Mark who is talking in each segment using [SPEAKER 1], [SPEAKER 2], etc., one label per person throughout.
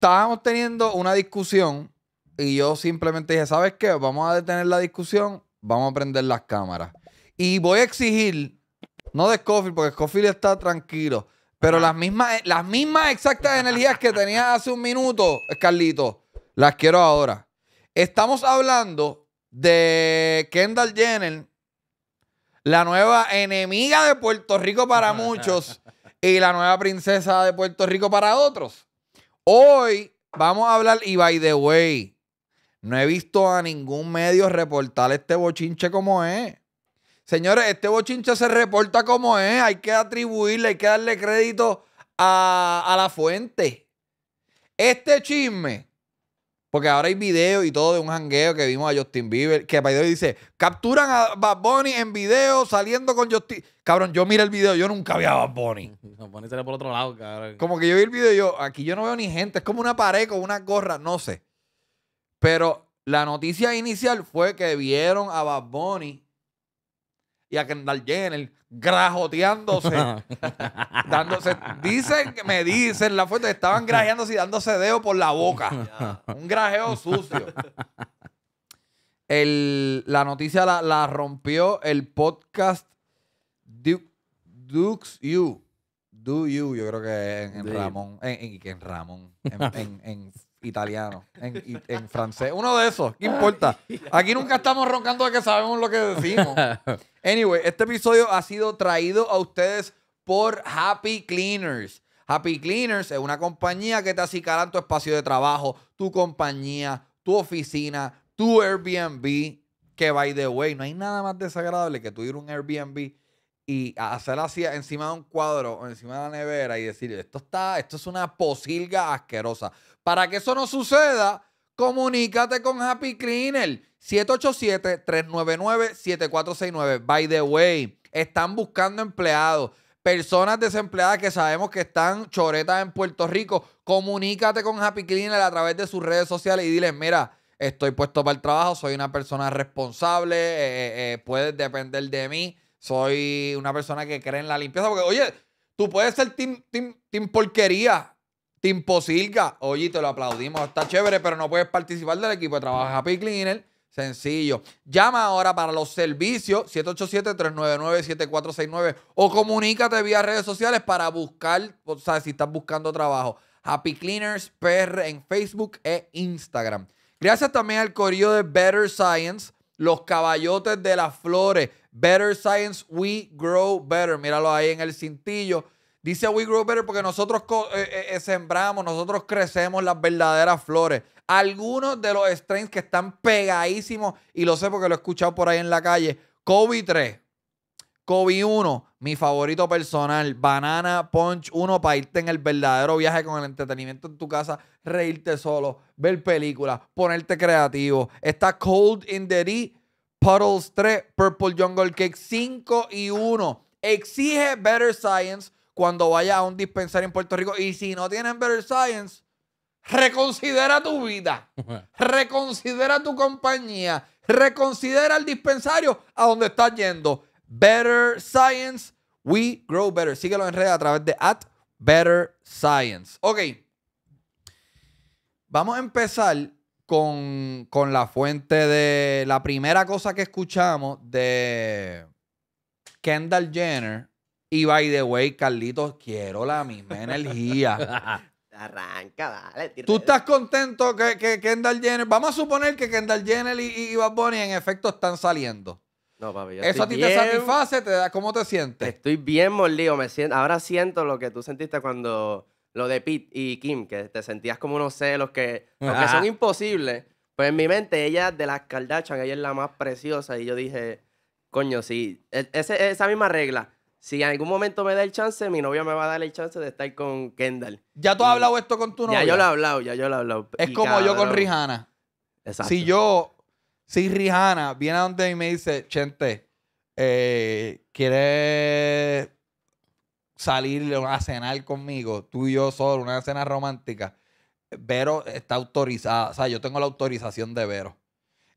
[SPEAKER 1] estábamos teniendo una discusión y yo simplemente dije, ¿sabes qué? Vamos a detener la discusión, vamos a prender las cámaras. Y voy a exigir, no de Scofield, porque Scofield está tranquilo, pero las mismas, las mismas exactas energías que tenía hace un minuto, Carlito, las quiero ahora. Estamos hablando de Kendall Jenner, la nueva enemiga de Puerto Rico para muchos y la nueva princesa de Puerto Rico para otros. Hoy vamos a hablar, y by the way, no he visto a ningún medio reportar este bochinche como es. Señores, este bochinche se reporta como es. Hay que atribuirle, hay que darle crédito a, a la fuente. Este chisme porque ahora hay videos y todo de un jangueo que vimos a Justin Bieber, que Biden dice, capturan a Bad Bunny en video saliendo con Justin. Cabrón, yo mira el video, yo nunca vi a Bad
[SPEAKER 2] Bunny. Bad Bunny sale por otro lado, cabrón.
[SPEAKER 1] Como que yo vi el video y yo, aquí yo no veo ni gente, es como una pared con una gorra, no sé. Pero la noticia inicial fue que vieron a Bad Bunny y a Kendall Jenner grajoteándose, dándose, dicen, me dicen la fuente, estaban grajeándose y dándose dedo por la boca. Un grajeo sucio. El, la noticia la, rompió el podcast Duke, Dukes You. Do You, yo creo que en, Ramón, en, en, en Ramón, en, italiano, en, francés, uno de esos, ¿qué importa? Aquí nunca estamos roncando de que sabemos lo que decimos. Anyway, este episodio ha sido traído a ustedes por Happy Cleaners. Happy Cleaners es una compañía que te acicala en tu espacio de trabajo, tu compañía, tu oficina, tu Airbnb, que by the way, no hay nada más desagradable que tú ir a un Airbnb y hacer así encima de un cuadro o encima de la nevera y decir, esto está, esto es una posilga asquerosa. Para que eso no suceda, comunícate con Happy Cleaner 787-399-7469. By the way, están buscando empleados personas desempleadas que sabemos que están choretas en Puerto Rico, comunícate con Happy Cleaner a través de sus redes sociales y diles, mira, estoy puesto para el trabajo, soy una persona responsable, eh, eh, eh puedes depender de mí. Soy una persona que cree en la limpieza. Porque, oye, tú puedes ser team, team, team porquería, team posilga. Oye, te lo aplaudimos, está chévere, pero no puedes participar del equipo de trabajo Happy Cleaner. Sencillo. Llama ahora para los servicios 787-399-7469 o comunícate vía redes sociales para buscar, o sea, si estás buscando trabajo. Happy Cleaners PR en Facebook e Instagram. Gracias también al correo de Better Science los Caballotes de las Flores. Better Science, We Grow Better. Míralo ahí en el cintillo. Dice We Grow Better porque nosotros eh, eh, eh, sembramos, nosotros crecemos las verdaderas flores. Algunos de los strains que están pegadísimos, y lo sé porque lo he escuchado por ahí en la calle, COVID 3, COVID 1, mi favorito personal, Banana Punch 1 para irte en el verdadero viaje con el entretenimiento en tu casa, reírte solo, ver películas, ponerte creativo. Está Cold in the D, Puddles 3, Purple Jungle Cake 5 y 1. Exige Better Science cuando vaya a un dispensario en Puerto Rico. Y si no tienen Better Science, reconsidera tu vida, reconsidera tu compañía, reconsidera el dispensario a donde estás yendo. Better Science, We Grow Better. Síguelo en redes a través de at Better Science. Ok. Vamos a empezar con, la fuente de la primera cosa que escuchamos de Kendall Jenner. Y by the way, Carlitos, quiero la misma energía. Arranca, vale. ¿Tú estás contento que, Kendall Jenner... Vamos a suponer que Kendall Jenner y, y Bunny en efecto están saliendo.
[SPEAKER 3] No, papi, yo Eso a ti te satisface,
[SPEAKER 1] te da cómo te sientes.
[SPEAKER 3] Estoy bien molido me siento, ahora siento lo que tú sentiste cuando lo de Pete y Kim, que te sentías como unos celos que, son imposibles, pues en mi mente ella de las Kardashian, ella es la más preciosa y yo dije, coño, sí, e-, esa misma regla. Si en algún momento me da el chance, mi novia me va a dar el chance de estar con Kendall. ¿Ya tú has hablado esto
[SPEAKER 1] con tu novia? Ya yo lo he hablado, ya yo lo he hablado. Es como yo con Rihanna. Exacto. Si yo si Rihanna viene a donde y me dice, Chente, eh, ¿quieres salir a cenar conmigo? Tú y yo solo, una cena romántica. Vero está autorizada. O sea, yo tengo la autorización de Vero.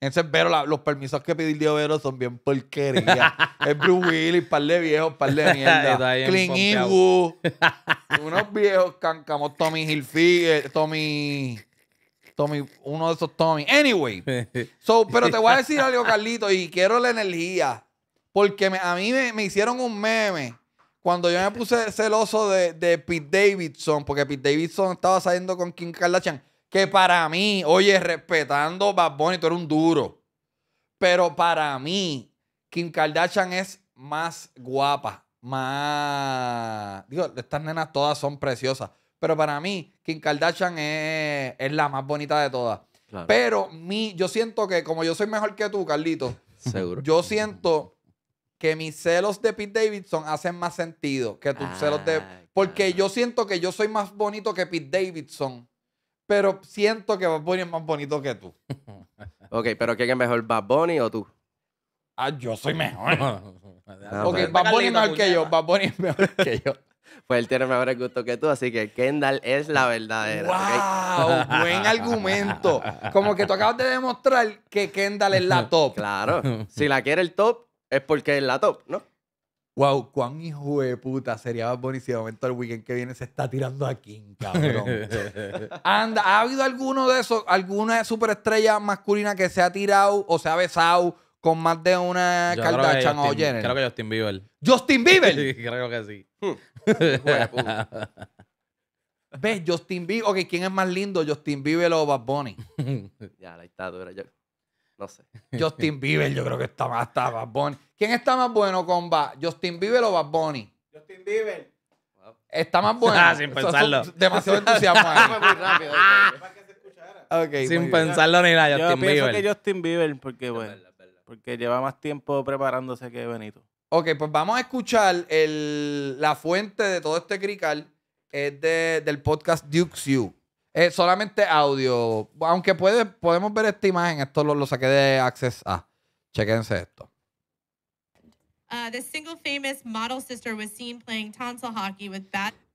[SPEAKER 1] Entonces, Vero, los permisos que pidió Vero son bien porquería. es Bruce Willis, par de viejos, par de mierda. Clint Eastwood. unos viejos cancamos. Tommy Hilfiger, Tommy uno de esos Tommy. Anyway. pero te voy a decir algo, Carlito, y quiero la energía. Porque a mí me, hicieron un meme cuando yo me puse celoso de, de, Pete Davidson, porque Pete Davidson estaba saliendo con Kim Kardashian. Que para mí, oye, respetando Bad Bunny, tú eres un duro. Pero para mí, Kim Kardashian es más guapa, más. Digo, estas nenas todas son preciosas. Pero para mí, Kim Kardashian es, la más bonita de todas. Pero mi, yo siento que, como yo soy mejor que tú, Carlito, Seguro. yo siento que mis celos de Pete Davidson hacen más sentido que tus ah, celos de. Porque yo siento que yo soy más bonito que Pete Davidson, pero siento que Bad Bunny es más bonito que tú.
[SPEAKER 3] ok, pero ¿quién es mejor, Bad Bunny o tú?
[SPEAKER 1] Ah, yo soy mejor. ok, ah, Bad Bunny es mejor que yo. Bad Bunny es mejor
[SPEAKER 3] que yo pues él tiene mejores gustos que tú, así que Kendall es la verdadera. ¡Wow!
[SPEAKER 1] Buen argumento. Como que tú acabas de demostrar que Kendall es la top. Claro. Si la quiere el top, es porque es la top, ¿no? Wow, cuán hijo de puta sería más bonísimo. En el weekend que viene se está tirando a King, cabrón. Anda, ¿ha habido alguno de esos, alguna superestrella masculina que se ha tirado o se ha besado con más de una Kardashian o Jenner? Creo que Justin Bieber.
[SPEAKER 2] ¿Justin Bieber? sí, creo que sí.
[SPEAKER 1] ¿Ves? Justin Bieber. Ok, ¿quién es más lindo? Justin Bieber o Bad Bunny. ya, la dictadura. Yo, no sé. Justin Bieber, yo creo que está más está Bad Bunny. ¿Quién está más bueno con Bad? ¿Justin Bieber o Bad Bunny?
[SPEAKER 2] Justin Bieber.
[SPEAKER 1] Está más bueno. Ah, sin pensarlo. demasiado entusiasmo. muy rápido.
[SPEAKER 2] Okay, sin pensarlo ni nada, Justin Bieber. Yo pienso que Justin Bieber, porque, bueno, porque lleva más tiempo preparándose que Benito. Ok, pues vamos a escuchar la
[SPEAKER 1] fuente de todo este crical. Es del podcast Duke's You. Es solamente audio. Aunque puede, podemos ver esta imagen. Esto lo, lo saqué de Access A. Chequense esto.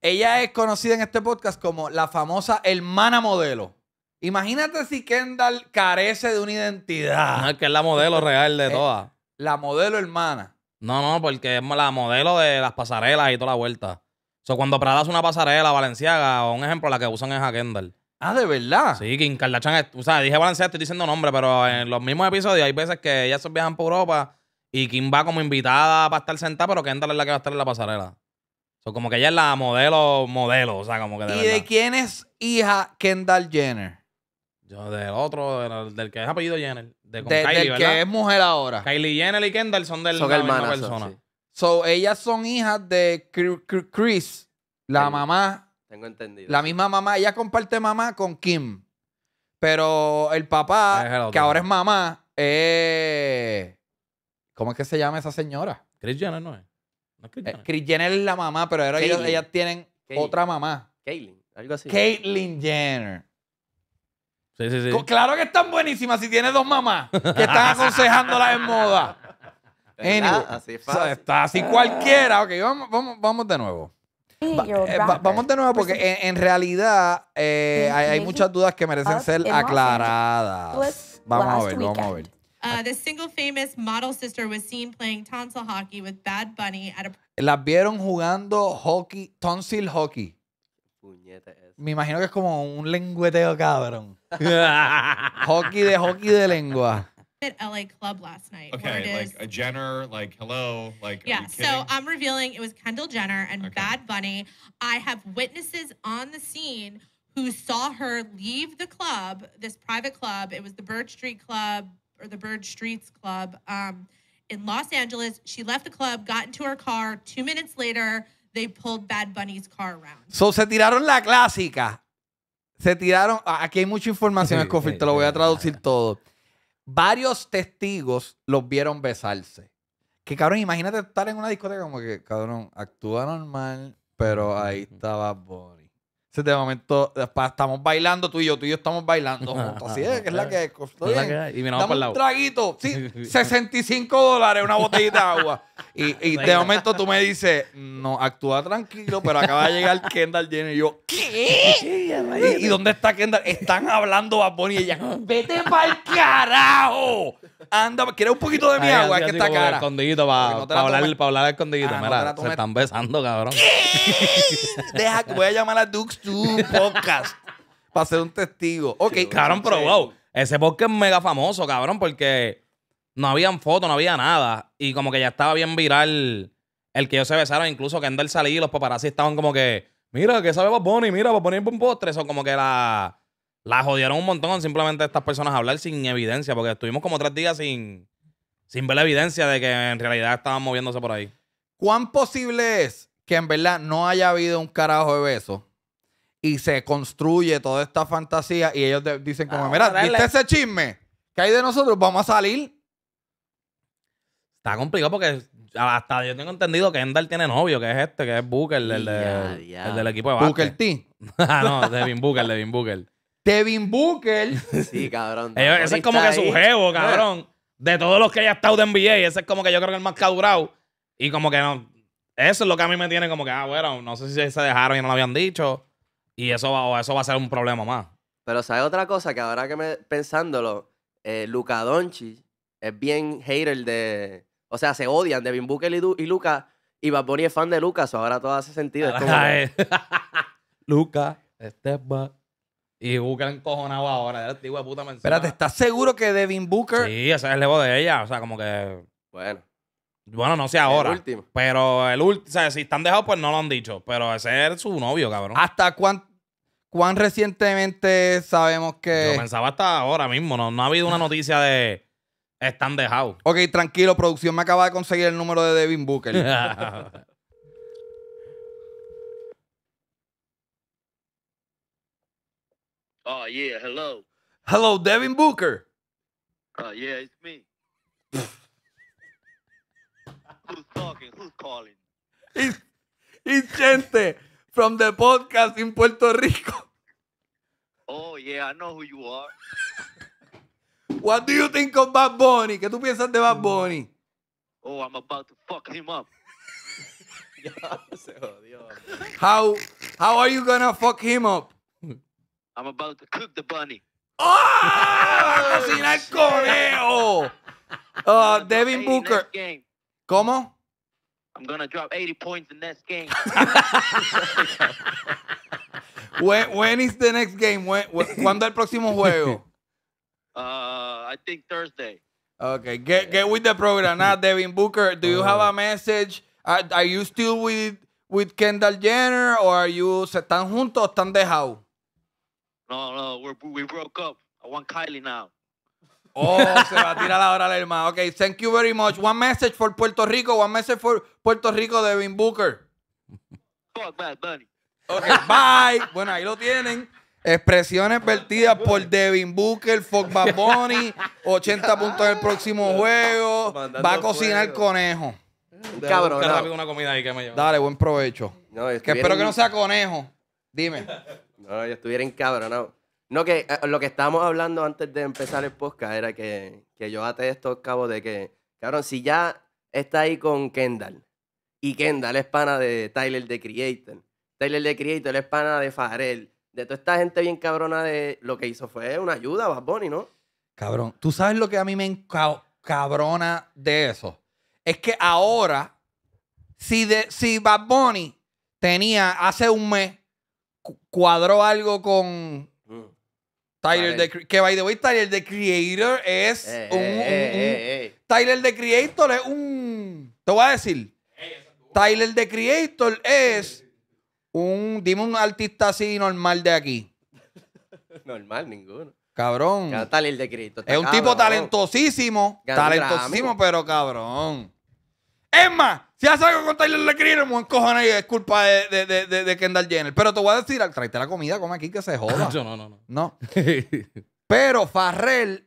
[SPEAKER 1] Ella es conocida en este podcast como la famosa hermana modelo. Imagínate si Kendall carece de una identidad.
[SPEAKER 2] Ah, que es la modelo real de eh, todas.
[SPEAKER 1] La modelo hermana.
[SPEAKER 2] No, no, porque es la modelo de las pasarelas y toda la vuelta. O sea, cuando Prada una pasarela, Valenciaga, o un ejemplo, la que usan es a Kendall. Ah, ¿de verdad? Sí, Kim Kardashian, o sea, dije Valenciaga, estoy diciendo nombre, pero en los mismos episodios hay veces que ellas se viajan por Europa y Kim va como invitada para estar sentada, pero Kendall es la que va a estar en la pasarela. O como que ella es la modelo, modelo, o sea, como que de ¿Y de
[SPEAKER 1] quién es hija Kendall Jenner?
[SPEAKER 2] Yo, del otro, del que es apellido Jenner. De que es mujer ahora. Kylie Jenner y Kendall son de la persona.
[SPEAKER 1] ellas son hijas de Chris, la mamá. Tengo entendido. La misma mamá. Ella comparte mamá con Kim. Pero el papá, que ahora es mamá, es. ¿cómo es que se llama esa señora? Chris Jenner no es. No eh, Chris, Jenner. es la mamá, pero ellos, ellas tienen otra mamá. Caitlyn, algo así. Caitlyn Jenner. Claro que están buenísimas si tienes dos mamás que están aconsejándolas en moda. así está así cualquiera. Ok, vamos, vamos, vamos de nuevo. Eh, vamos de nuevo porque pues en, realidad eh, hay, muchas dudas que merecen ah, ser aclaradas. Vamos a ver, vamos a ver.
[SPEAKER 3] Uh, La tonsil hockey Bad Bunny
[SPEAKER 1] Las vieron jugando hockey, tonsil hockey. Puñete. Me imagino que es como un lengüeteo cabrón. hockey de hockey de lengua.
[SPEAKER 3] At LA Club last night.
[SPEAKER 1] where it Okay, is- like a Jenner, like hello, like are yeah, you kidding? so
[SPEAKER 3] I'm revealing it was Kendall Jenner and Okay. Bad Bunny. I have witnesses on the scene who saw her leave the club, this private club. It was the Bird Street Club or the Bird Streets Club um, in Los Angeles. She left the club, got into her car. Two minutes later, pulled Bad Bunny's car around.
[SPEAKER 1] se tiraron la clásica. Se tiraron. Aquí hay mucha información, Scofield, te lo voy a traducir todo. Varios testigos los vieron besarse. Que cabrón, imagínate estar en una discoteca como que, cabrón, actúa normal, pero ahí estaba Bunny de momento estamos bailando tú y yo, tú y yo estamos bailando Así es, que es la que, costó. Pues, y miramos un traguito, 65 dólares una botellita de agua. Y, y de momento tú me dices, no, actúa tranquilo, pero acaba de llegar Kendall Jenner. Y yo, ¿qué? ¿Y, ¿Y dónde está Kendall? Están hablando a Bonnie y ella, vete para el carajo. Anda, quiere un poquito de mi agua? Es que está cara. para
[SPEAKER 2] no a hablar, hablar escondidito. Ah, mira, se están besando, cabrón. Deja voy a llamar a Dux Tu Podcast para ser un testigo. Ok. cabrón, pero wow. Ese podcast es mega famoso, cabrón, porque no habían fotos, no había nada. Y como que ya estaba bien viral el que ellos se besaron. Incluso que Kendall salí y los paparazzi estaban como que, mira, que sabe Bob mira, Bob Bunny es un postre. son como que la la jodieron un montón simplemente estas personas a hablar sin evidencia, porque estuvimos como tres días sin, sin ver la evidencia de que en realidad estaban moviéndose por ahí.
[SPEAKER 1] ¿Cuán posible es que en verdad no haya habido un carajo de beso y se construye toda esta fantasía
[SPEAKER 2] y ellos dicen como, mira, ¿viste ese
[SPEAKER 1] chisme que hay de nosotros? Vamos a salir.
[SPEAKER 2] Está complicado porque hasta yo tengo entendido que Endal tiene novio, que es este, que es Booker, el, del equipo de básquet. ¿Booker T? Ah, no, Devin Booker, Devin Booker.
[SPEAKER 1] Devin Booker. Sí, cabrón. ese es como que su jevo, ah. cabrón.
[SPEAKER 2] De todos los que haya estado de NBA, ese es como que yo creo que el más cadurado. Y como que no. Eso es lo que a mí me tiene como que, ah, bueno, no sé si se dejaron y no lo habían dicho. Y eso va, eso va a ser un problema más. Pero
[SPEAKER 3] ¿sabes otra cosa? Que ahora que me pensándolo, eh, Luca Doncic es bien hater de... O sea, se odian Devin Booker y, Luca. Y Bad es fan de Lucas, ahora todo hace
[SPEAKER 2] sentido. Lucas, este Luca, y Booker encojonado ahora. de puta mensaje. Espérate, ¿estás seguro que Devin Booker? Sí, ese es el levo de ella. O sea, como que. Bueno. Bueno, no sé ahora. último. Pero el último. O sea, si están dejados, pues no lo han dicho. Pero ese es su novio, cabrón. ¿Hasta cuán, cuán recientemente sabemos que.? Yo pensaba hasta ahora mismo. No, no ha habido una noticia de. Están dejados. Ok,
[SPEAKER 1] tranquilo, producción me acaba de conseguir el número de Devin Booker. Oh yeah, hello. Hello, Devin Booker. Oh uh, yeah, it's me. Who's talking? Who's calling? It's, it's Gente from the podcast in Puerto Rico. Oh yeah,
[SPEAKER 3] I know who you are.
[SPEAKER 1] what do you think of Bad Bunny? ¿Qué tú piensas de Bad Bunny?
[SPEAKER 3] Oh, I'm about to fuck him up.
[SPEAKER 1] how how are you gonna fuck him up? I'm about to cook the
[SPEAKER 2] bunny. ¡Ah! ¡Oh! ¡Cocina el conejo! Uh, Devin Booker. ¿Cómo? I'm gonna drop 80 points in next game.
[SPEAKER 1] when, when is the next game? When, when, ¿Cuándo el próximo juego? Uh, I think Thursday. Okay, get get with the program now, Devin Booker. Do you have a uh-huh. message? Are, are you still with with Kendall Jenner or are you se están juntos o están dejados? No, no, we broke up. I want Kylie now. Oh, se va a tirar hora la hermana. Ok, thank you very much. One message for Puerto Rico. One message for Puerto Rico Devin Booker. Fuck that, Bunny. bye. bueno, ahí lo tienen. Expresiones vertidas por Devin Booker, Fox Bunny, 80 puntos en el próximo juego. Va a cocinar conejo. Cabrón. Dale, buen provecho. que espero que no sea conejo.
[SPEAKER 3] Dime. No, yo estuviera encabronado. No, que eh, lo que estábamos hablando antes de empezar el podcast era que, que yo até esto, cabo de que, cabrón, si ya está ahí con Kendall y Kendall es pana de Tyler de Creator, Tyler the Creator es pana de Fajarel, de toda esta gente bien cabrona de lo que
[SPEAKER 1] hizo fue una ayuda a Bad Bunny, ¿no? Cabrón, tú sabes lo que a mí me encabrona de eso. Es que ahora, si, si Bad Bunny tenía hace un mes cuadró algo con mm. Tyler the Que by the way, Tyler the Creator es eh, un. Eh, eh, Tyler the Creator es un. Te voy a decir. Tyler de Creator es un. Dime un artista así normal de aquí.
[SPEAKER 3] normal,
[SPEAKER 1] ninguno. Cabrón. Tyler the Creator. Es un tipo talentosísimo. talentosísimo, pero cabrón. Es más, si haces algo con Tyler Lecrine, y es culpa de, Kendall Jenner. Pero te voy a decir, tráete la comida, come aquí que se joda. no, no, no. No. Pero Farrell,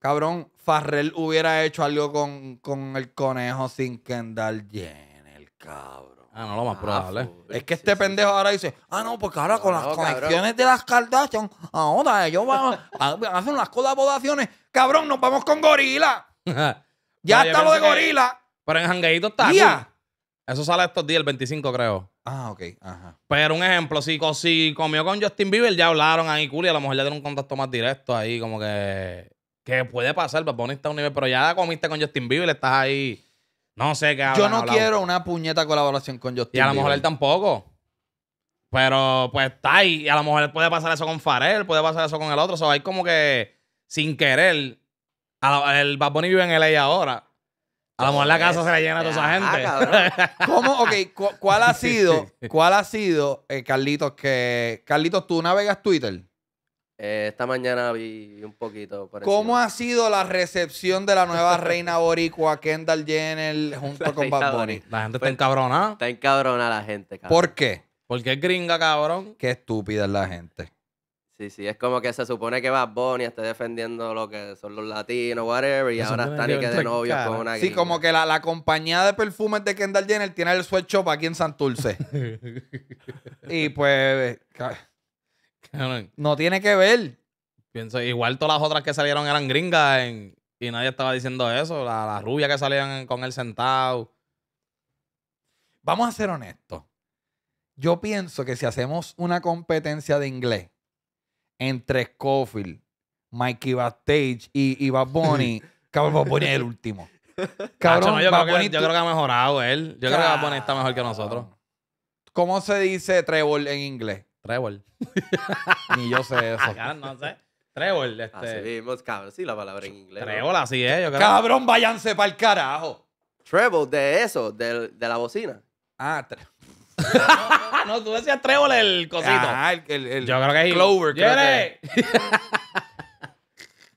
[SPEAKER 1] cabrón, Farrell hubiera hecho algo con, el conejo sin Kendall Jenner,
[SPEAKER 2] cabrón. Ah, no, lo más ah, probable.
[SPEAKER 1] es que este pendejo ahora dice, ah, no, porque ahora con las conexiones de las Kardashian, ahora ellos van a, hacer unas colaboraciones. Cabrón, nos vamos con Gorila.
[SPEAKER 2] ya está lo de Gorila. Pero en jangueíto está. ¡Ya! Eso sale estos días, el 25, creo.
[SPEAKER 1] Ah, ok. Ajá.
[SPEAKER 2] Pero un ejemplo, si, comió con Justin Bieber, ya hablaron ahí, cool, a lo mejor ya tiene un contacto más directo ahí, como que. Que puede pasar, el pues, está a un nivel, pero ya comiste con Justin Bieber, estás ahí. No sé qué Yo no quiero una puñeta colaboración con Justin Y a lo mejor él tampoco. Pero pues está ahí. Y a lo mejor puede pasar eso con Farel, puede pasar eso con el otro. O sea, hay como que sin querer. el Bad Bunny vive en LA ahora. A lo mejor la casa se la llena toda esa
[SPEAKER 1] gente. ¿Cómo? Ok, ¿cuál ha sido, cuál ha sido, eh, Carlitos, que... Carlitos, ¿tú navegas Twitter? Eh, esta mañana vi un poquito. ¿Cómo ha sido la recepción de la nueva reina boricua Kendall Jenner junto con Bad Bunny?
[SPEAKER 3] La gente está pues, encabronada. Está encabronada la gente,
[SPEAKER 1] cabrón. ¿Por qué? Porque es gringa, cabrón. Qué estúpida es la gente.
[SPEAKER 3] Sí, sí, es como que se supone que Bad Bunny esté defendiendo lo que son los latinos, whatever, y ahora está ni que de novio con una Sí,
[SPEAKER 1] como que la, compañía de perfumes de Kendall Jenner tiene el sweatshop aquí en Santurce.
[SPEAKER 2] y pues... no tiene que ver. Pienso, igual todas las otras que salieron eran gringas y nadie estaba diciendo eso. Las rubias rubia que salían con el sentado. Vamos a ser honestos.
[SPEAKER 1] Yo pienso que si hacemos una competencia de inglés entre Scofield, Mikey Bastage y, y Bad Bunny, cabrón, Bad Bunny es el último.
[SPEAKER 2] Cabrón, yo, creo que, ha mejorado él. Yo creo que Bad Bunny está mejor que nosotros.
[SPEAKER 1] ¿Cómo se dice treble en inglés? Treble. Ni yo sé eso. Acá no
[SPEAKER 2] sé.
[SPEAKER 3] Treble, este. Así mismo, cabrón, sí, la palabra en inglés. Treble así es, Cabrón,
[SPEAKER 1] váyanse para el
[SPEAKER 3] carajo. Treble de eso, de, de la bocina.
[SPEAKER 1] Ah, treble
[SPEAKER 2] no, tú decías trébol el cosito. el, el, Yo creo que es Clover,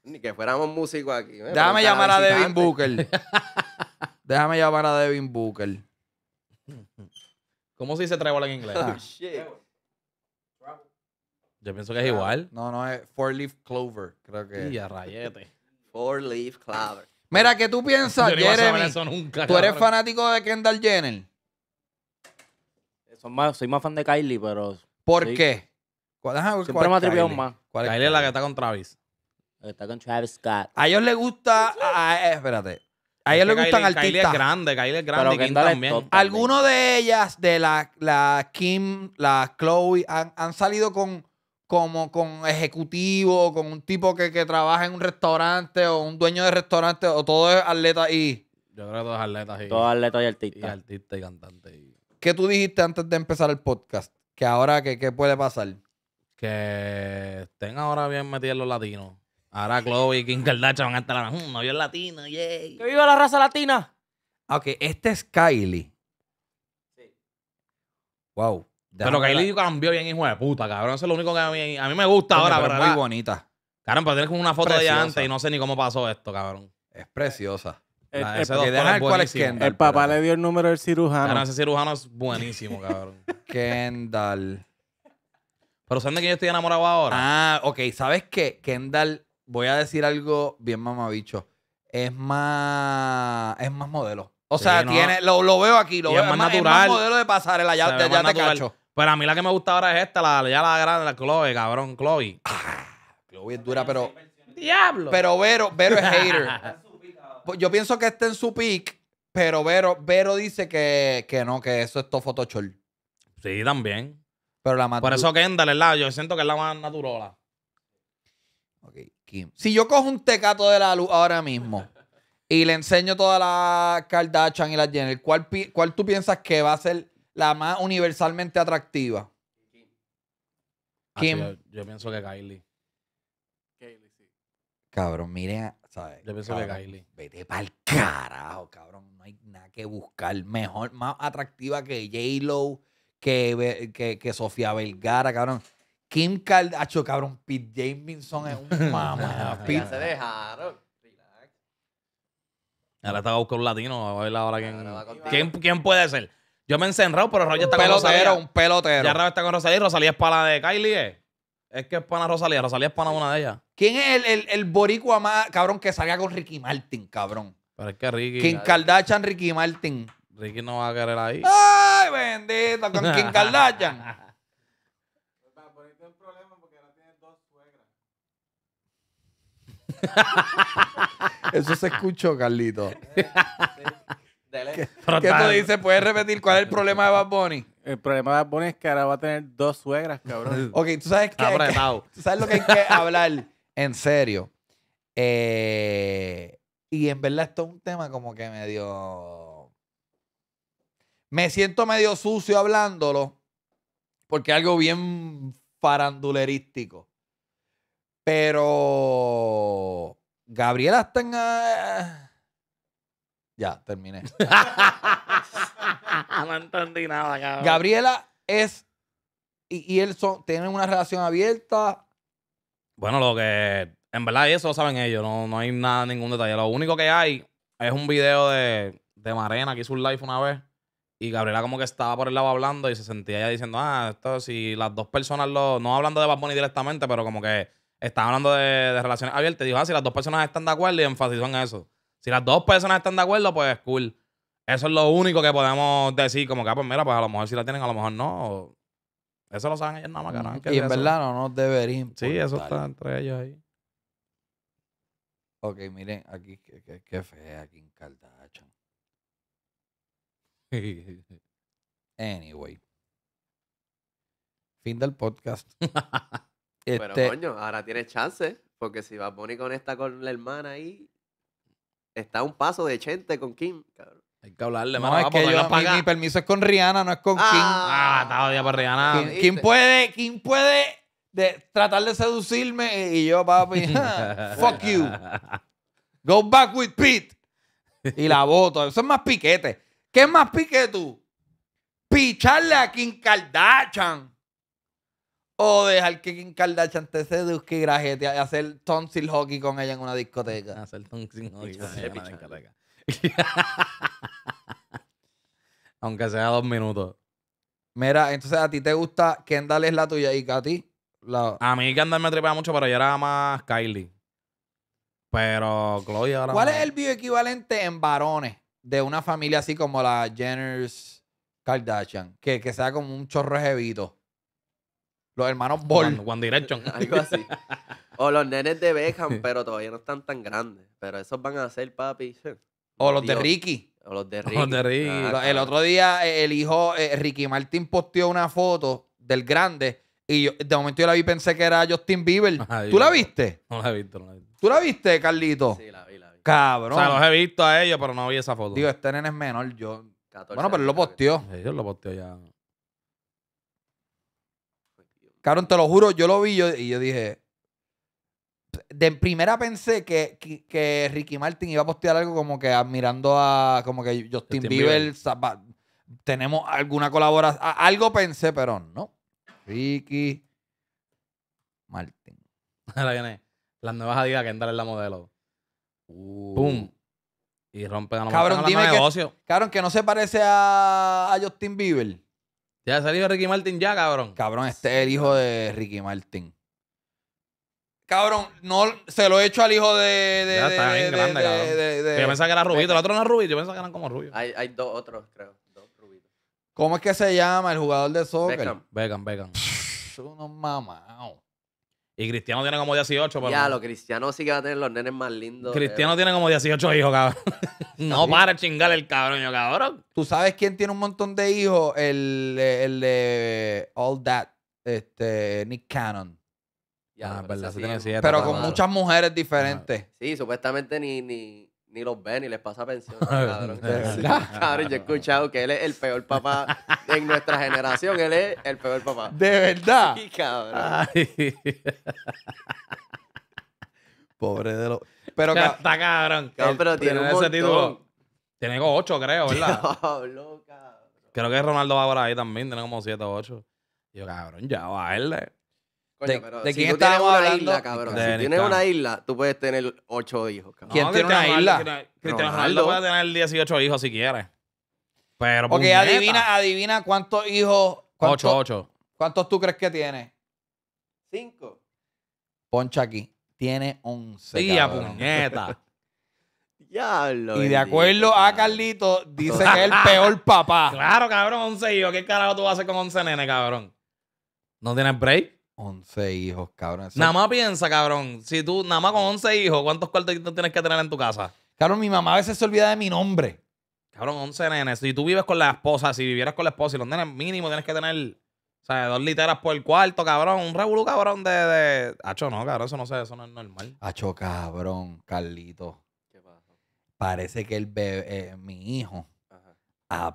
[SPEAKER 3] Ni que fuéramos músicos
[SPEAKER 2] aquí. Déjame llamar a Devin Booker.
[SPEAKER 1] Déjame llamar a Devin Booker. ¿Cómo se dice
[SPEAKER 2] trébol en inglés? shit.
[SPEAKER 1] Yo pienso que es igual. No, no, es Four Leaf Clover, creo que. Y a rayete. Four Leaf Clover. Mira, ¿qué tú piensas, Jeremy? tú eres fanático de Kendall Jenner.
[SPEAKER 2] Son soy más fan de Kylie, pero. ¿Por qué? ¿Cuál, es Siempre más. Kylie es la que está con Travis. Está con Travis Scott. A ellos les gusta. a- eh, espérate. A ellos les gustan Kylie es grande, Kylie es grande. Pero también.
[SPEAKER 1] de ellas, de la, la Kim, la Chloe, han, han salido con como con ejecutivo, con un tipo que, que trabaja en un restaurante o un dueño de restaurante o todo es atleta
[SPEAKER 2] y... Yo creo que todos atletas y, Todo atleta y artista. y artista y cantante.
[SPEAKER 1] Y... ¿Qué tú dijiste antes de empezar el podcast? Que ahora, ¿qué, qué puede pasar? Que estén
[SPEAKER 2] ahora bien metidos los latinos. Ahora Chloe y Kim Kardashian van a estar mmm, no vio latino, yay. ¡Que viva la raza latina! Ok, este es Kylie. Sí. Wow. Pero Kylie cambió bien, hijo de puta, cabrón. Eso es lo único que a mí, a mí me gusta ahora. Pero es muy ah. bonita. Cabrón, pero tienes como una foto de ella antes y no sé ni cómo pasó esto, cabrón. Es preciosa. Eh, eh, el,
[SPEAKER 3] papá le dio el número del cirujano. ese cirujano es buenísimo,
[SPEAKER 2] cabrón. Kendall. Pero ¿saben de quién yo estoy enamorado ahora? Ah, ok. ¿Sabes
[SPEAKER 1] qué? Kendall, voy a decir algo bien mamabicho. Es más.
[SPEAKER 2] Es más modelo. O sea, tiene, lo, veo aquí, lo veo. Es más, natural. Es modelo de te cacho. Pero a mí la que me gusta ahora es esta, la, ya la grande, la Chloe, cabrón, Chloe. Ah, Chloe es dura, pero. ¡Diablo! Pero Vero, Vero es hater. Pues,
[SPEAKER 1] yo pienso que está en su pick, pero Vero, Vero dice que, no, que eso es todo Photoshop. Sí, también. Pero la Por eso
[SPEAKER 2] Kendall ¿verdad? la, yo siento que es la más naturola.
[SPEAKER 1] Ok, Kim. Si
[SPEAKER 2] yo cojo un tecato de la luz ahora mismo y le enseño
[SPEAKER 1] toda la Kardashian y la Jenner, ¿cuál, ¿cuál tú piensas que va a ser la más universalmente atractiva? Ah, Kim.
[SPEAKER 2] yo, pienso que Kylie. Kylie, sí.
[SPEAKER 1] Cabrón, miren,
[SPEAKER 2] ¿sabes? Yo pensaba, cabrón, Kylie. Vete para el
[SPEAKER 1] carajo, cabrón. No hay nada que buscar. Mejor, más atractiva que J-Lo, que, que, que Sofía Vergara, cabrón. Kim Kardashian, cabrón. Pete Jameson es un mamá. se dejaron.
[SPEAKER 2] Ahora estaba buscando un latino. A ver ahora quién, quién, quién puede ser. Yo me he encerrado, pero Roger está con Rosalía. Un pelotero, un pelotero. Ya Raúl está con Rosalía. Rosalía es para la de Kylie, ¿eh? Es que es pana Rosalía. Rosalía es pana una de ellas. ¿Quién es el, el, el boricua más, cabrón, que salga con Ricky Martin, cabrón? Pero es que
[SPEAKER 1] Ricky. Kim Kardashian, Ricky Martin. Ricky no va a querer ahí. ¡Ay, bendito! Con Kim Kardashian. Eso se escuchó, Carlito. ¿Qué, ¿Qué tú dices? ¿Puedes repetir cuál es el problema de Bad Bunny? El problema de la es que ahora va a tener dos suegras, cabrón. ok, tú sabes que. Tú sabes lo que hay que hablar. En serio. Eh, y en verdad, esto es un tema como que medio. Me siento medio sucio hablándolo. Porque es algo bien farandulerístico. Pero. Gabriela está en. Eh, ya, terminé.
[SPEAKER 2] no entendí nada, cabrón. Gabriela
[SPEAKER 1] es. Y, y él son, tienen una relación abierta.
[SPEAKER 2] Bueno, lo que. En verdad, eso lo saben ellos. No, hay nada, ningún detalle. Lo único que hay es un video de, Marena que hizo un live una vez. Y Gabriela como que estaba por el lado hablando y se sentía ella diciendo, ah, esto si las dos personas lo... No hablando de Bad Bunny directamente, pero como que estaba hablando de, de relaciones abiertas. Y dijo, ah, si las dos personas están de acuerdo y enfatizó en eso. Si las dos personas están de acuerdo, pues cool. Eso es lo único que podemos decir, como que, ah, pues mira, pues a lo mejor si la tienen, a lo mejor no. Eso lo saben ellos nada más, Y en verdad no nos deberían. Sí, eso está entre ellos ahí.
[SPEAKER 1] Ok, miren, aquí, qué, fea aquí en anyway. Fin del podcast. Pero este
[SPEAKER 3] coño, ahora tienes chance. Porque si va Bonnie con esta con la hermana ahí, está un paso de Chente
[SPEAKER 2] con Kim, Hay que hablarle, mano. es que
[SPEAKER 1] mi, permiso es con Rihanna, no es con Kim. Ah,
[SPEAKER 2] ah todavía para Rihanna. ¿Quién
[SPEAKER 1] puede, Kim puede tratar de seducirme y yo, papi, fuck you. Go back with Pete. Y la voto. Eso es más piquete. ¿Qué es más piquete tú? Picharle a Kim Kardashian. O dejar que Kim Kardashian te seduzca y grajete y hacer tonsil hockey con ella en una discoteca. Hacer tonsil hockey con ella en una discoteca.
[SPEAKER 2] Aunque sea dos minutos. Mira,
[SPEAKER 1] entonces a ti te gusta Kendall es la tuya y Katy
[SPEAKER 2] la... A mí Kendall me trepea mucho, pero yo era más Kylie. Pero Chloe ahora... ¿Cuál es el
[SPEAKER 1] bioequivalente en varones de una familia así como la Jenner's Kardashian? Que, que sea como un chorro jevito. Los hermanos Ball. One, Algo así.
[SPEAKER 3] O los nenes de Beckham, pero todavía no están tan grandes. Pero esos van a ser, papi.
[SPEAKER 1] O los de Ricky. O ah, los de Ricky. el otro día eh, el hijo eh, Ricky Martin posteó una foto del grande y de momento yo la vi pensé que era Justin Bieber. ¿Tú la
[SPEAKER 2] viste? No la he visto,
[SPEAKER 1] ¿Tú la viste, Carlito? Sí, la vi, la vi. Cabrón. O sea, los he
[SPEAKER 2] visto a ellos, pero
[SPEAKER 1] no vi esa foto. Digo, este nene es menor, yo... bueno, pero lo posteó. Ellos lo posteó ya. Cabrón, te lo juro, yo lo vi yo, y yo dije. De primera pensé que, Ricky Martin iba a postear algo como que admirando a. Como que Justin, Bieber. tenemos alguna colaboración. Algo
[SPEAKER 2] pensé, pero no. Ricky Martin. Ahora viene. Las nuevas adidas que entran en la modelo. Uh. ¡Pum! Y rompe... la la Cabrón, dime que,
[SPEAKER 1] que no se parece a, a Justin Bieber. ¿Ya salió Ricky Martin ya, cabrón? Cabrón, este es el hijo de Ricky Martin. Cabrón, no se lo he hecho al hijo de. ya está bien grande, cabrón. yo pensaba que era rubito. El otro no es rubito. Yo pensaba que eran como Rubio. Hay, hay dos otros, creo. Dos rubitos. ¿Cómo es que se llama el jugador de
[SPEAKER 2] soccer? Beckham. Beckham, Beckham. Pff, unos y Cristiano tiene como 18, pero. Ya, lo
[SPEAKER 3] Cristiano sí que va a tener los nenes más lindos. Cristiano
[SPEAKER 2] eh. tiene como 18 hijos, cabrón. no para chingar el cabrón, cabrón.
[SPEAKER 1] ¿Tú sabes quién tiene un montón de hijos? El de el, All That, este, Nick Cannon. Ya, ah, verdad, tiene pero con muchas mujeres diferentes.
[SPEAKER 3] Sí, supuestamente ni, ni, ni los ve ni les pasa pensión.
[SPEAKER 2] cabrón. cabrón,
[SPEAKER 3] yo he escuchado que él es el peor papá en nuestra generación. Él
[SPEAKER 1] es el peor papá. ¿De verdad? cabrón.
[SPEAKER 2] Pobre de los... Pero está cabrón. pero tiene un título. Tiene como ocho, creo, ¿verdad? Diablo, cabrón. Creo que Ronaldo va por ahí también, tiene como siete o ocho. Yo, cabrón, ya va a él de, quién tienes una hablando? isla, ah, cabrón. si tienes una isla,
[SPEAKER 3] tú puedes tener ocho hijos, cabrón. ¿Quién tiene una isla? Cristian Ronaldo puede
[SPEAKER 2] tener 18 hijos si quiere. Pero puñeta. adivina,
[SPEAKER 1] adivina cuántos hijos. Ocho, 8. ocho. ¿Cuántos tú crees que tiene? Cinco. Poncha aquí. Tiene 11. Sí, puñeta.
[SPEAKER 2] Y de acuerdo a Carlito, dice que es el peor papá. claro, cabrón, 11 hijos. ¿Qué carajo tú vas a hacer con 11 nenes, cabrón? ¿No tienes
[SPEAKER 1] break? 11 hijos, cabrón. Nada más
[SPEAKER 2] piensa, cabrón. Si tú, nada más con 11 hijos, ¿cuántos cuartos tienes que tener en tu casa?
[SPEAKER 1] Cabrón, mi mamá a veces se olvida de mi
[SPEAKER 2] nombre. Cabrón, 11 nenes. Si tú vives con la esposa, si vivieras con la esposa y los nenes mínimo tienes que tener, o sea, dos literas por el cuarto, cabrón. Un revolú, cabrón, de, de... Hacho, no, cabrón, eso no, sé, eso no es normal.
[SPEAKER 1] Hacho, cabrón, Carlito. ¿Qué pasa? Parece que el bebé, eh, mi hijo, eh,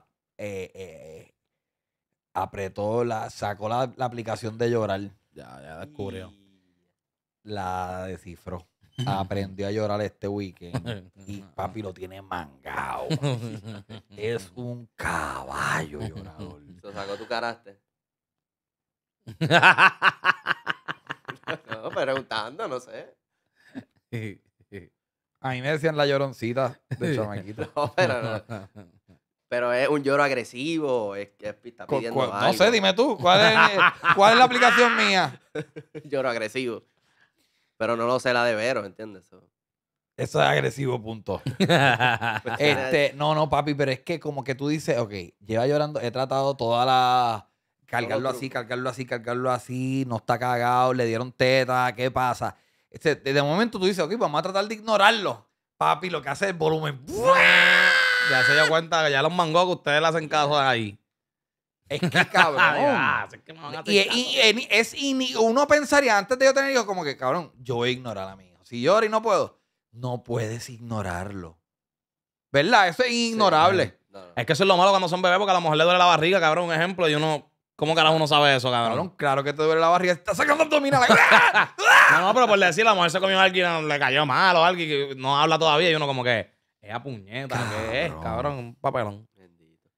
[SPEAKER 1] eh, apretó la, sacó la aplicación de llorar. Ya, ya descubrió. La descifró. Aprendió a llorar este weekend. y papi lo tiene mangado. es un caballo llorador.
[SPEAKER 3] Se sacó tu carácter. no, preguntando, no sé.
[SPEAKER 1] A mí me decían la lloroncita de chamaquito. no, pero no.
[SPEAKER 3] Pero es un lloro agresivo, es que pidiendo No sé, dime tú, ¿cuál es, la aplicación mía? lloro agresivo. Pero no lo sé la de Vero, ¿entiendes?
[SPEAKER 1] Eso es agresivo, punto. Pues este, no, no, papi, pero es que como que tú dices, ok, lleva llorando, he tratado toda la. Cargarlo así, cargarlo así, cargarlo así, no está cagado, le dieron teta, ¿qué pasa? Este, de momento tú dices, ok, vamos a tratar de ignorarlo. Papi, lo que hace es volumen. Ya se dio cuenta que ya los mangos que ustedes le hacen caso ahí. Es que cabrón. Ah, y, uno pensaría antes de yo tener hijos, como que cabrón, yo voy
[SPEAKER 2] a ignorar a mi Si llora y no puedo, no puedes ignorarlo. ¿Verdad? Eso es ignorable. Es que eso es lo malo cuando son bebés, porque a la mujer le duele la barriga, cabrón. Un ejemplo, y uno. ¿Cómo carajo uno sabe eso, cabrón? claro que te duele la barriga. Está sacando abdominales. ¡Ah! ¡Ah! no, no, pero por decir, la mujer se comió a alguien, le cayó mal o alguien que no habla todavía y uno como que. Esa puñeta, que es, cabrón, un papelón. Bendito.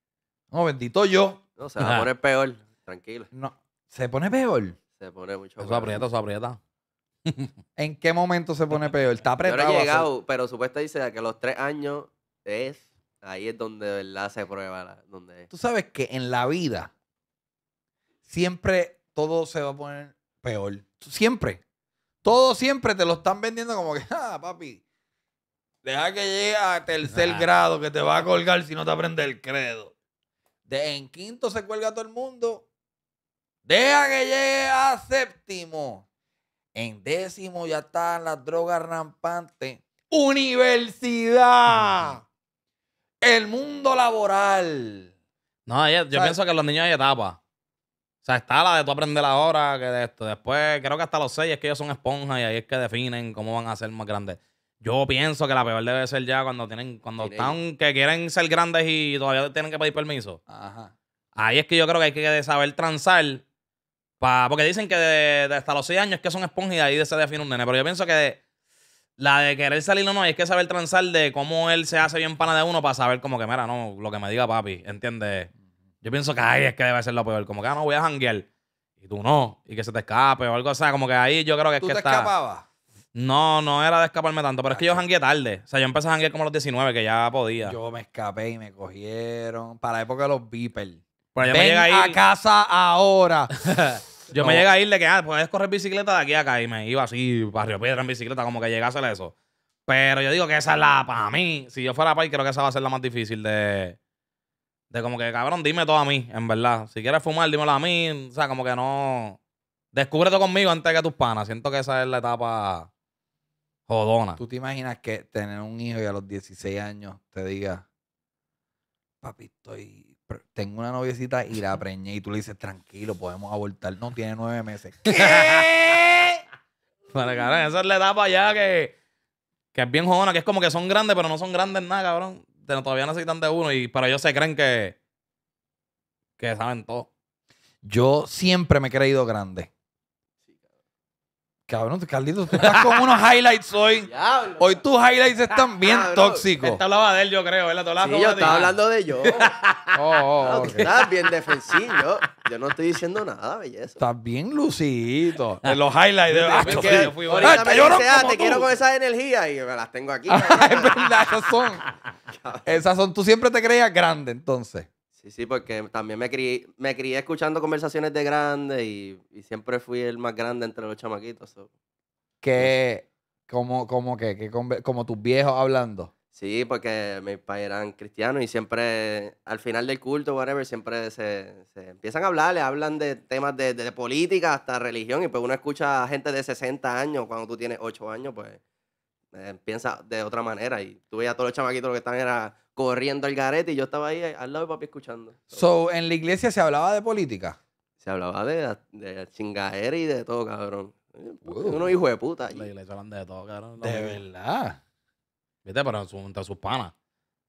[SPEAKER 1] No, bendito yo. No, se va a poner peor, tranquilo. No, se pone peor. Se pone mucho Eso aprieta, eso aprieta. ¿En qué momento se pone peor? Está apretado. llegado,
[SPEAKER 3] pero supuesta dice que los tres años es, ahí es donde de verdad se prueba. donde Tú
[SPEAKER 1] sabes que en la vida siempre todo se va a poner peor. Siempre. Todo siempre te lo están vendiendo como que, ah, papi, Deja que llegue a tercer grado que te va a colgar si no te aprende el credo. De, en quinto se cuelga todo el mundo. Deja que llegue a séptimo. En décimo ya están las drogas rampantes. Universidad. El mundo laboral.
[SPEAKER 2] No, yo, pienso que los niños hay etapas. O sea, está la de tú aprender ahora que de esto. Después, creo que hasta los seis es que ellos son esponjas y ahí es que definen cómo van a ser más grandes. Yo pienso que la peor debe ser ya cuando tienen, cuando están, que quieren ser grandes y todavía tienen que pedir permiso. Ajá. Ahí es que yo creo que hay que saber transar. Pa, porque dicen que de, hasta los 6 años es que son esponjas y de ahí se define un nene. Pero yo pienso que la de querer salir o no, hay que saber transar de cómo él se hace bien pana de uno para saber como que, mira, no, lo que me diga papi, ¿entiendes? Yo pienso que ahí es que debe ser lo peor. Como que, ah, no, voy a janguear. Y tú no. Y que se te escape o algo. O sea, como que ahí yo creo que es ¿Tú que te no, no era de escaparme tanto, pero es que yo hangué tarde. O sea, yo empecé a janguear como a los 19, que ya podía. Yo me escapé y me cogieron. Para la época de los beepers. Pues yo me a, ir, a
[SPEAKER 1] casa ahora. yo me llega
[SPEAKER 2] a ir de que, ah, puedes correr bicicleta de aquí a acá. Y me iba así, barrio piedra en bicicleta, como que llegase a eso. Pero yo digo que esa es la para mí. Si yo fuera para ahí, creo que esa va a ser la más difícil de... De como que, cabrón, dime todo a mí, en verdad. Si quieres fumar, dímelo a mí. O sea, como que no... Descúbrete conmigo antes que tus panas. Siento que esa es la etapa
[SPEAKER 1] Jodona. ¿Tú
[SPEAKER 2] te imaginas que tener un hijo y a los 16 años te diga,
[SPEAKER 1] papi, tengo una noviecita y la preñé y tú le dices, tranquilo, podemos abortar. No, tiene nueve meses.
[SPEAKER 2] ¿Qué?
[SPEAKER 1] Para esa
[SPEAKER 2] es la etapa ya que, que es bien jodona, que es como que son grandes, pero no son grandes nada, cabrón. Todavía necesitan de uno, y para ellos se creen que, que saben todo.
[SPEAKER 1] Yo siempre me he creído grande. Cabrón, Carlito, tú estás con unos highlights hoy. Hoy tus highlights están bien tóxicos. Esta
[SPEAKER 2] hablaba de él, yo creo, ¿verdad? sí, yo estaba hablando de yo. oh, oh, oh estás bien defensivo.
[SPEAKER 1] Yo no estoy
[SPEAKER 3] diciendo nada, belleza.
[SPEAKER 1] Estás bien lucidito. En los highlights. de... Ah, yo fui, ah, te quiero
[SPEAKER 3] con esas energías y me las tengo aquí. es verdad, esas son.
[SPEAKER 1] esas son. Tú siempre te creías grande, entonces.
[SPEAKER 3] Sí, sí, porque también me crié, me crié escuchando conversaciones de grande y, siempre fui el más grande entre los chamaquitos.
[SPEAKER 1] ¿Qué? ¿Cómo, que ¿Como tus viejos hablando?
[SPEAKER 3] Sí, porque mis padres eran cristianos y siempre, al final del culto, whatever, siempre se, empiezan a hablar, le hablan de temas de, de, política hasta religión y pues uno escucha a gente de 60 años cuando tú tienes 8 años, pues eh, piensa de otra manera. Y tú veías a todos los chamaquitos que estaban era corriendo al garete y yo estaba ahí eh, al lado de papi escuchando.
[SPEAKER 1] So, en la iglesia se hablaba de política.
[SPEAKER 3] Se hablaba de, de y de todo, cabrón. Eh, uno
[SPEAKER 2] hijo de puta. La iglesia hablan de todo, cabrón. De verdad. Viste, pero entre sus panas.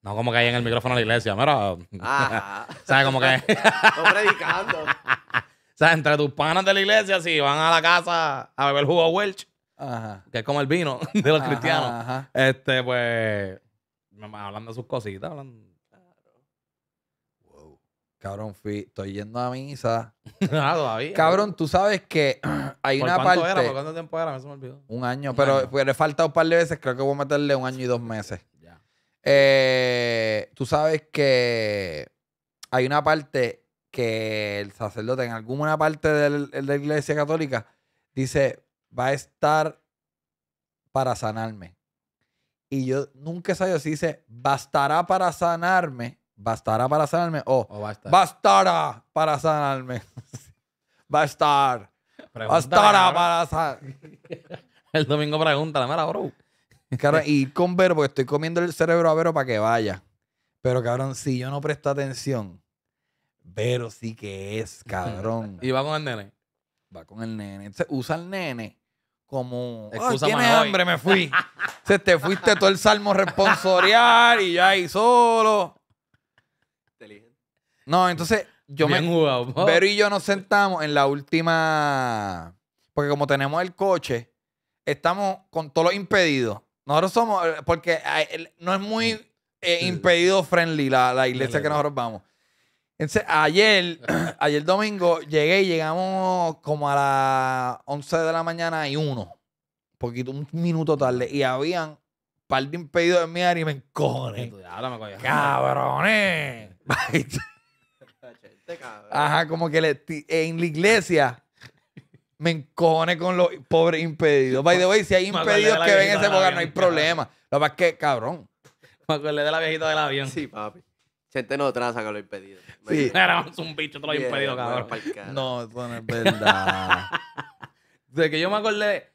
[SPEAKER 2] No como que hay en el micrófono de la iglesia, mira. Ah. ¿Sabes como que? Estoy predicando. o entre tus panas de la iglesia, si van a la casa a beber jugo Welch, que es como el vino de los cristianos. Este, pues, hablando de sus cositas, hablando. Cabrón, estoy yendo a misa.
[SPEAKER 1] Ah, todavía. Cabrón, tú sabes que hay ¿Por una cuánto era? cuánto
[SPEAKER 2] tiempo era? me olvidó.
[SPEAKER 1] Un año, pero pues, le falta un par de veces, creo que voy a meterle un año y dos meses. Ya. Eh, tú sabes que hay una parte que el sacerdote en alguna parte de la iglesia católica dice, va a estar para sanarme. Y yo nunca sabido si dice bastará para sanarme, bastará para sanarme o, bastará para sanarme. va a estar. bastará para sanarme.
[SPEAKER 2] el domingo pregunta, la mala
[SPEAKER 1] bro. y con verbo estoy comiendo el cerebro a Vero para que vaya. Pero cabrón, si yo no presto atención, pero sí que es, cabrón. y va con el nene va con el nene. Entonces, usa el nene como. Excusa tienes me fui. Se te fuiste todo el salmo responsorial y ya ahí solo. No, entonces yo me. Jugado, Vero y yo nos sentamos en la última. Porque como tenemos el coche, estamos con todos los impedidos. Nosotros somos. Eh, porque eh, no es muy eh, impedido friendly la, la iglesia que nosotros vamos. Entonces, ayer, ayer domingo, llegué y llegamos como a las 11 de la mañana y uno. Poquito, un minuto tarde. Y habían un par de impedidos en mi área y me encojones. ¡Cabrones! Ajá, como que en la iglesia me encone con los pobres impedidos. By the way, si hay impedidos que ven ese lugar, no hay problema.
[SPEAKER 2] Lo que pasa es que, cabrón. Me de la viejita del avión. Sí, papi. Chente no traza que lo he impedido. Sí. Era un bicho, te lo he pedido. impedido, cabrón. No, eso no es verdad. de que yo me acordé,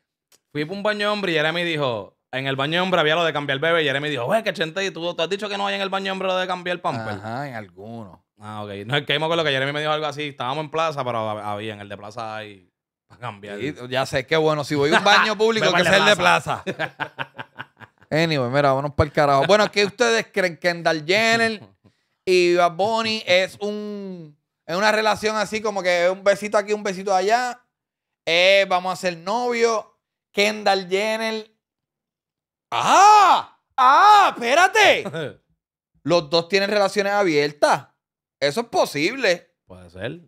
[SPEAKER 2] fui para un baño de hombre y Jeremy dijo, en el baño de hombre había lo de cambiar bebé y Jeremy dijo, oye, que Chente, tú, tú has dicho que no hay en el baño de hombre lo de cambiar el pamper. Ajá, en alguno. Ah, ok. No, es que me acuerdo que Jeremy me dijo algo así, estábamos en plaza, pero había en el de plaza ahí. para cambiar. ya sé, que bueno, si voy a un baño público que sea el de plaza.
[SPEAKER 1] anyway, mira, vámonos para el carajo. Bueno, ¿qué ustedes creen? que ¿Kendall Jenner y Bad es un es una relación así como que un besito aquí, un besito allá. Eh, vamos a ser novio. Kendall Jenner. ¡Ah! ¡Ah! ¡Espérate! Los dos tienen relaciones abiertas. Eso es posible.
[SPEAKER 2] Puede ser.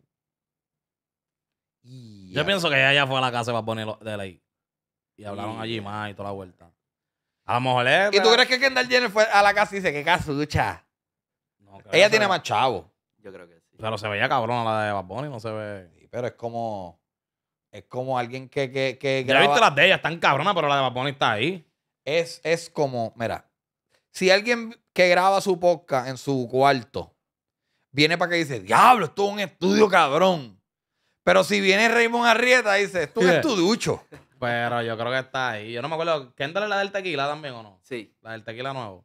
[SPEAKER 2] Yo pienso que ella ya fue a la casa de Bad Bunny de ahí Y hablaron allí más y toda la vuelta. A lo ¿Y tú crees que Kendall Jenner fue a la casa y dice, qué casucha? Ella tiene más chavo. Yo creo que sí. Pero se veía cabrona la de Bad no se ve.
[SPEAKER 1] pero es como. Es como alguien que. que, que graba... Ya viste las de ella, están cabronas, pero la de Bad está ahí. Es, es como. Mira. Si alguien que graba su podcast en su cuarto viene para que dice: Diablo, esto es un estudio cabrón. Pero si viene Raymond Arrieta, y dice, esto es tu ducho.
[SPEAKER 2] Pero yo creo que está ahí. Yo no me acuerdo. qué es la del tequila también o no? Sí. La del tequila nuevo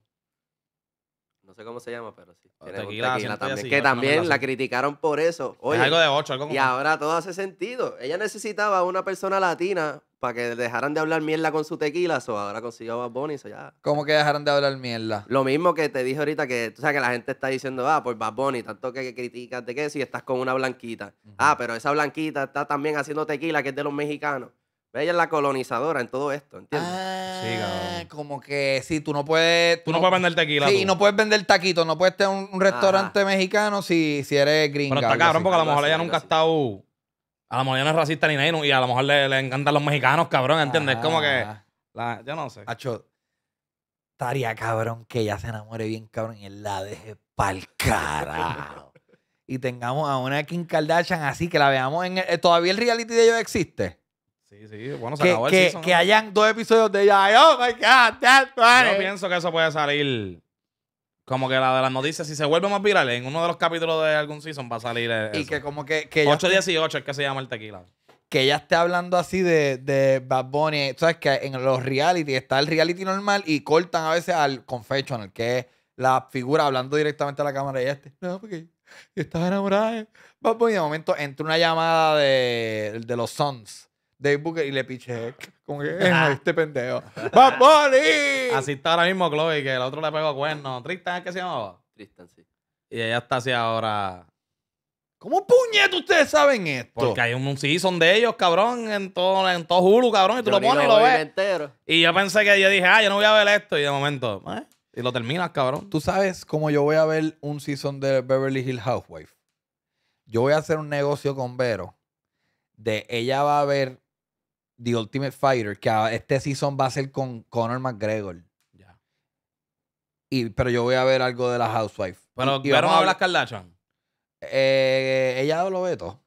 [SPEAKER 2] cómo se
[SPEAKER 3] llama, pero sí. Ah, ah, tequila, que también la criticaron por eso. algo de 8, algo Y ahora todo hace sentido. Ella necesitaba una persona latina para que dejaran de hablar mierda con su tequila, o ahora consiguió a Bad Bunny, ya.
[SPEAKER 1] ¿Cómo que dejaran de hablar mierda?
[SPEAKER 3] Lo mismo que te dije ahorita, que tú sabes que la gente está diciendo, ah, pues Bad Bunny, tanto que criticas de que si estás con una blanquita. Ah, pero esa blanquita está también haciendo tequila, que es de los mexicanos. Ella es la colonizadora en todo esto, ¿entiendes?
[SPEAKER 2] Ah,
[SPEAKER 1] como que sí, tú no puedes... Tú no, puedes vender tequila. Sí, no puedes vender taquito no puedes tener un, restaurante mexicano si, si eres gringo. Pero está cabrón, porque a lo mejor ella nunca ha
[SPEAKER 2] estado... A lo mejor ella no es racista ni nada y a lo mejor le, encantan los mexicanos, cabrón, ¿entiendes? como que... Ah. yo no sé. Acho,
[SPEAKER 1] estaría cabrón que ella se enamore bien, cabrón, y la
[SPEAKER 2] deje pa'l carajo.
[SPEAKER 1] y tengamos a una Kim Kardashian así, que la veamos en... Eh, ¿Todavía el reality de ellos existe? Sí, sí, bueno, se que, acabó que, que hayan dos episodios de ella. Oh my God,
[SPEAKER 2] Yo pienso que eso puede salir. Como que la de las noticias, si se vuelve más viral, en uno de los capítulos de algún season va a salir. Eh, y que como que. que 818 es que se llama el tequila
[SPEAKER 1] que ella esté hablando así de, de Bad Bunny. sabes que en los reality está el reality normal y cortan a veces al el que es la figura hablando directamente a la cámara. Y este, no, porque enamorada de Bad Bunny. De momento entra una llamada
[SPEAKER 2] de, de los Sons de Booker y le piché como eh, ah.
[SPEAKER 1] este pendejo.
[SPEAKER 2] Así está ahora mismo Chloe, que el otro le pegó cuerno. ¿Tristan es que se llamaba? Tristan, sí. Y ella está así ahora.
[SPEAKER 1] ¿Cómo puñet ustedes saben esto?
[SPEAKER 2] Porque hay un, season de ellos, cabrón, en todo, en todo Hulu, cabrón, y tú lo pones y lo ves. Y yo pensé que yo dije, ah, yo no voy a ver esto. Y de momento, eh", Y lo terminas, cabrón. Tú sabes cómo yo
[SPEAKER 1] voy a ver un season de Beverly Hill Housewife. Yo voy a hacer un negocio con Vero de ella va a ver The Ultimate Fighter, que este season va a ser con Conor McGregor. Ya. Y, pero yo voy a ver algo de la
[SPEAKER 2] Housewife. Pero, y, y a hablar Kardashian? Eh, ella lo ve todo.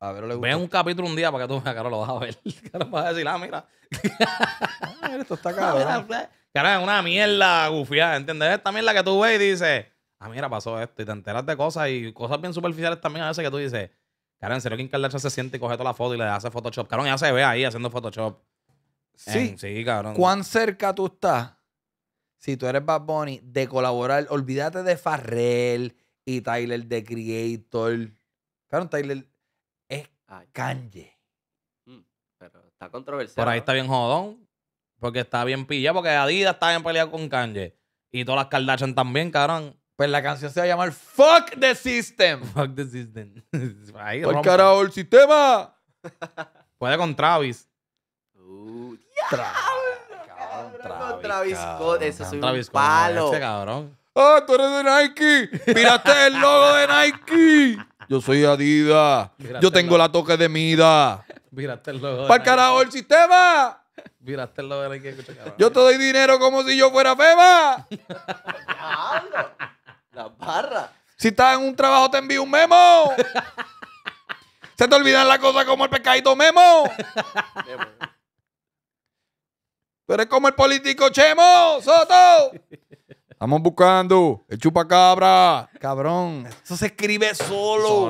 [SPEAKER 2] A ver, Ve un capítulo un día para que tú veas, lo vas a ver. Caro, vas a decir, ah, mira. Ah, esto está cabrón. Pues. Cara, es una mierda gufiada, ¿entiendes? Esta mierda que tú ves y dices, ah, mira, pasó esto. Y te enteras de cosas y cosas bien superficiales también a veces que tú dices, en serio, que Kardashian se siente y coge toda la foto y le hace Photoshop? Cabrón, ya se ve ahí haciendo Photoshop. Sí. sí, cabrón. ¿Cuán
[SPEAKER 1] cerca tú estás, si tú eres Bad Bunny, de colaborar? Olvídate de Farrell y Tyler, de Creator. Cabrón, Tyler es
[SPEAKER 3] Kanye. Mm, pero está controversial. Por
[SPEAKER 2] ahí está bien jodón. Porque está bien pillado. Porque Adidas está bien peleado con Kanye. Y todas las Kardashian también, cabrón. Pues la canción se va a llamar Fuck the System. Fuck the System. Ahí, Por carajo el sistema. Puede con Travis. Uh,
[SPEAKER 3] Travis, eso soy un palo. Ese,
[SPEAKER 2] cabrón.
[SPEAKER 1] ¡Ah, tú eres de Nike! Miraste el logo de Nike! Yo soy Adidas. Yo tengo la
[SPEAKER 2] toque de Mida. Miraste el logo. Por carajo el
[SPEAKER 1] sistema!
[SPEAKER 2] Miraste el logo de Nike.
[SPEAKER 1] Yo te doy dinero como si yo fuera FEMA.
[SPEAKER 3] La barra.
[SPEAKER 1] Si estás en un trabajo, te envío un memo. Se te olvidan las cosas como el pescadito memo. Pero es como el político Chemo, Soto. Estamos buscando el chupacabra. Cabrón, eso se escribe solo.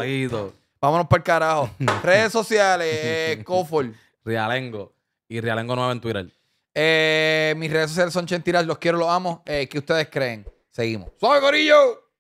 [SPEAKER 1] Vámonos para el carajo. Redes sociales, eh, Cofor.
[SPEAKER 2] Realengo. Y Realengo 9 en Twitter.
[SPEAKER 1] Eh, mis redes sociales son Chentiras, los quiero, los amo. Eh, ¿Qué ustedes creen? Seguimos. ¡Soy gorillo!